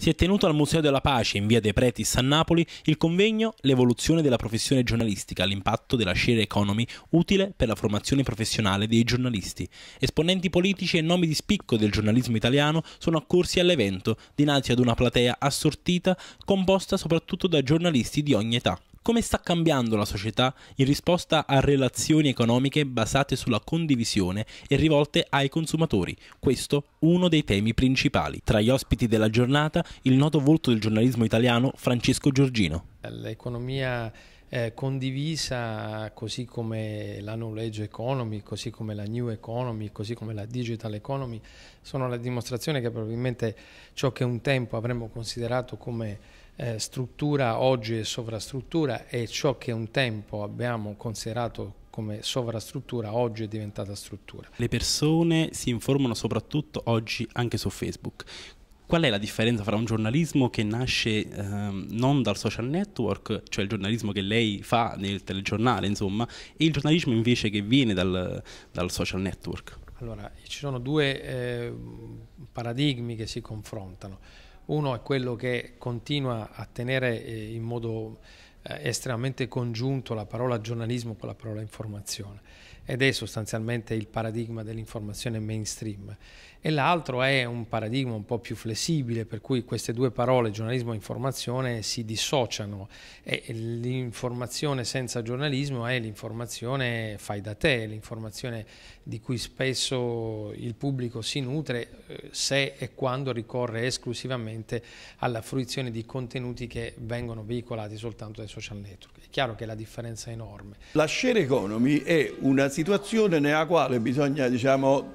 si è tenuto al Museo della Pace in via dei Pretis a Napoli il convegno L'evoluzione della professione giornalistica, l'impatto della share economy utile per la formazione professionale dei giornalisti. Esponenti politici e nomi di spicco del giornalismo italiano sono accorsi all'evento dinanzi ad una platea assortita composta soprattutto da giornalisti di ogni età. Come sta cambiando la società in risposta a relazioni economiche basate sulla condivisione e rivolte ai consumatori? Questo uno dei temi principali. Tra gli ospiti della giornata il noto volto del giornalismo italiano Francesco Giorgino. L'economia eh, condivisa così come la knowledge economy, così come la new economy, così come la digital economy, sono la dimostrazione che probabilmente ciò che un tempo avremmo considerato come eh, struttura oggi è sovrastruttura e ciò che un tempo abbiamo considerato come sovrastruttura oggi è diventata struttura. Le persone si informano soprattutto oggi anche su Facebook. Qual è la differenza tra un giornalismo che nasce ehm, non dal social network, cioè il giornalismo che lei fa nel telegiornale, insomma, e il giornalismo invece che viene dal, dal social network? Allora, ci sono due eh, paradigmi che si confrontano uno è quello che continua a tenere eh, in modo eh, estremamente congiunto la parola giornalismo con la parola informazione ed è sostanzialmente il paradigma dell'informazione mainstream e l'altro è un paradigma un po' più flessibile per cui queste due parole giornalismo e informazione si dissociano e l'informazione senza giornalismo è l'informazione fai da te, l'informazione di cui spesso il pubblico si nutre eh, se e quando ricorre esclusivamente alla fruizione di contenuti che vengono veicolati soltanto dai social network. È chiaro che la differenza è enorme. La share economy è una situazione nella quale bisogna diciamo,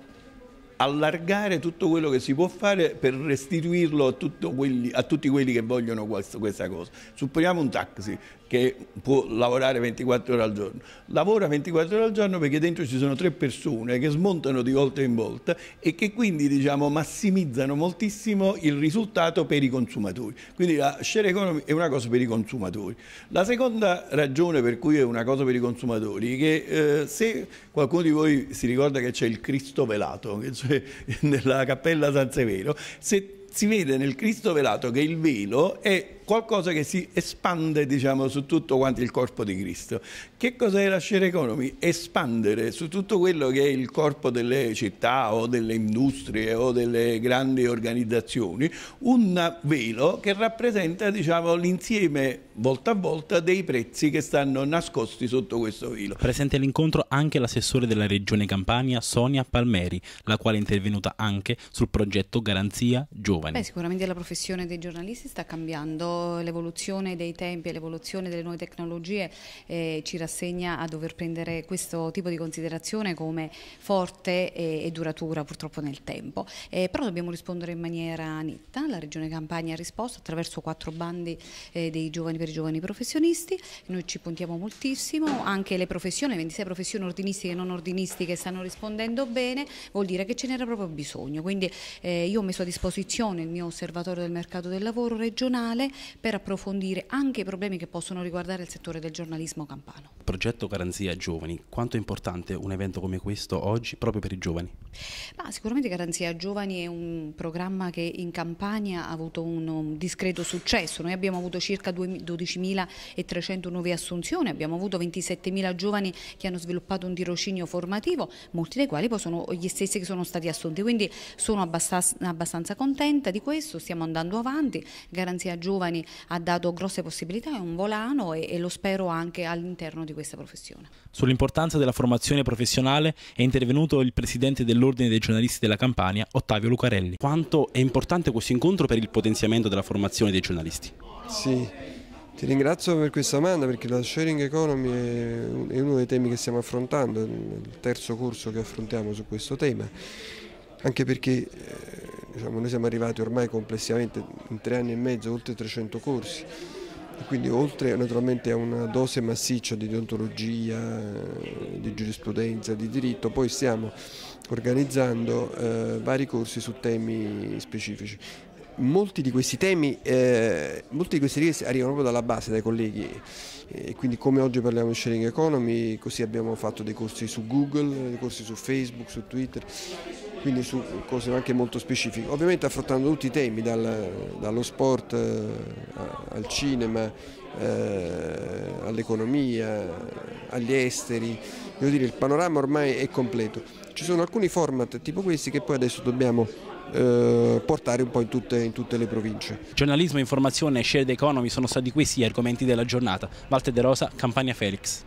allargare tutto quello che si può fare per restituirlo a, quelli, a tutti quelli che vogliono questo, questa cosa. Supponiamo un taxi che può lavorare 24 ore al giorno. Lavora 24 ore al giorno perché dentro ci sono tre persone che smontano di volta in volta e che quindi diciamo, massimizzano moltissimo il risultato per i consumatori. Quindi la share economy è una cosa per i consumatori. La seconda ragione per cui è una cosa per i consumatori è che eh, se qualcuno di voi si ricorda che c'è il Cristo velato, che nella cappella San Severo, se si vede nel Cristo velato che il velo è qualcosa che si espande diciamo, su tutto quanto il corpo di Cristo. Che cos'è la share economy? Espandere su tutto quello che è il corpo delle città o delle industrie o delle grandi organizzazioni, un velo che rappresenta diciamo, l'insieme volta a volta dei prezzi che stanno nascosti sotto questo velo. Presente all'incontro anche l'assessore della Regione Campania, Sonia Palmeri, la quale è intervenuta anche sul progetto Garanzia Giovani. Beh, sicuramente la professione dei giornalisti sta cambiando l'evoluzione dei tempi e l'evoluzione delle nuove tecnologie eh, ci rassegna a dover prendere questo tipo di considerazione come forte e, e duratura purtroppo nel tempo. Eh, però dobbiamo rispondere in maniera netta, la Regione Campania ha risposto attraverso quattro bandi eh, dei giovani per i giovani professionisti, noi ci puntiamo moltissimo, anche le professioni, 26 professioni ordinistiche e non ordinistiche stanno rispondendo bene, vuol dire che ce n'era proprio bisogno, quindi eh, io ho messo a disposizione il mio osservatorio del mercato del lavoro regionale per approfondire anche i problemi che possono riguardare il settore del giornalismo campano. Progetto Garanzia Giovani, quanto è importante un evento come questo oggi proprio per i giovani? Ma sicuramente Garanzia Giovani è un programma che in Campania ha avuto un um, discreto successo, noi abbiamo avuto circa 12.300 nuove assunzioni, abbiamo avuto 27.000 giovani che hanno sviluppato un tirocinio formativo, molti dei quali poi sono gli stessi che sono stati assunti, quindi sono abbastanza, abbastanza contenta di questo, stiamo andando avanti, Garanzia Giovani giovani ha dato grosse possibilità, è un volano e, e lo spero anche all'interno di questa professione. Sull'importanza della formazione professionale è intervenuto il presidente dell'Ordine dei giornalisti della Campania, Ottavio Lucarelli. Quanto è importante questo incontro per il potenziamento della formazione dei giornalisti? Sì, ti ringrazio per questa domanda perché la sharing economy è uno dei temi che stiamo affrontando, è il terzo corso che affrontiamo su questo tema, anche perché eh, Diciamo, noi siamo arrivati ormai complessivamente in tre anni e mezzo oltre 300 corsi quindi oltre naturalmente a una dose massiccia di deontologia, eh, di giurisprudenza, di diritto, poi stiamo organizzando eh, vari corsi su temi specifici. Molti di questi temi, eh, molti di questi richieste arrivano proprio dalla base, dai colleghi, e quindi come oggi parliamo di sharing economy, così abbiamo fatto dei corsi su Google, dei corsi su Facebook, su Twitter quindi su cose anche molto specifiche, ovviamente affrontando tutti i temi, dal, dallo sport eh, al cinema, eh, all'economia, agli esteri, devo dire il panorama ormai è completo. Ci sono alcuni format tipo questi che poi adesso dobbiamo eh, portare un po' in tutte, in tutte, le province. Giornalismo, informazione e shared economy sono stati questi gli argomenti della giornata. Walter De Rosa, Campania Felix.